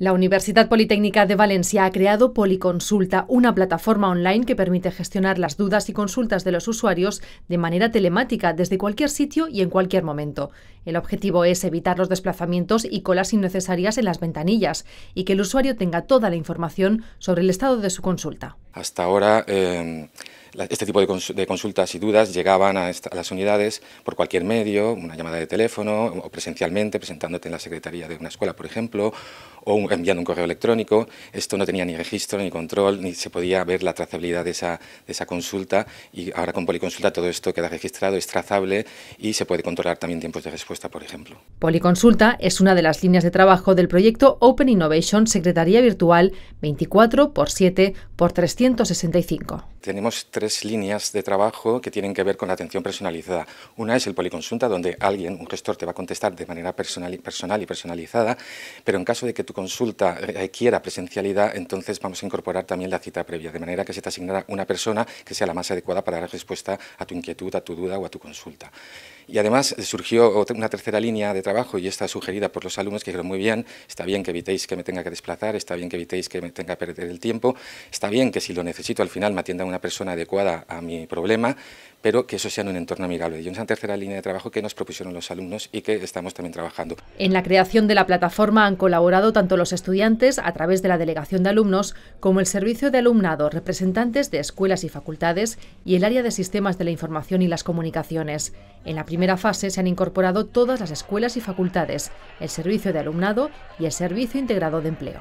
La Universidad Politécnica de Valencia ha creado Policonsulta, una plataforma online que permite gestionar las dudas y consultas de los usuarios de manera telemática desde cualquier sitio y en cualquier momento. El objetivo es evitar los desplazamientos y colas innecesarias en las ventanillas y que el usuario tenga toda la información sobre el estado de su consulta. Hasta ahora, em, este tipo de consultas y dudas llegaban a, las unidades por cualquier medio, una llamada de teléfono o presencialmente, presentándote en la secretaría de una escuela, por ejemplo, o enviando un correo electrónico. Esto no tenía ni registro, ni control, ni se podía ver la trazabilidad de esa, consulta y ahora con Policonsulta todo esto queda registrado, es trazable y se puede controlar también tiempos de respuesta, por ejemplo. Policonsulta es una de las líneas de trabajo del proyecto Open Innovation Secretaría Virtual 24 x 7 por 3 tenemos tres líneas de trabajo que tienen que ver con la atención personalizada. Una es el policonsulta, donde alguien, un gestor, te va a contestar de manera personal y, y personalizada, pero en caso de que tu consulta requiera eh, presencialidad, entonces vamos a incorporar también la cita previa, de manera que se te asignará una persona que sea la más adecuada para dar respuesta a tu inquietud, a tu duda o a tu consulta. Y además eh, surgió una tercera línea de trabajo y esta sugerida por los alumnos que dijeron muy bien, está bien que evitéis que me tenga que desplazar, está bien que evitéis que me tenga que perder el tiempo, está bien que si si lo necesito al final me atienda una persona adecuada a mi problema, pero que eso sea en un entorno amigable. Y una tercera línea de trabajo que nos propusieron los alumnos y que estamos también trabajando. En la creación de la plataforma han colaborado tanto los estudiantes a través de la delegación de alumnos como el servicio de alumnado, representantes de escuelas y facultades y el área de sistemas de la información y las comunicaciones. En la primera fase se han incorporado todas las escuelas y facultades, el servicio de alumnado y el servicio integrado de empleo.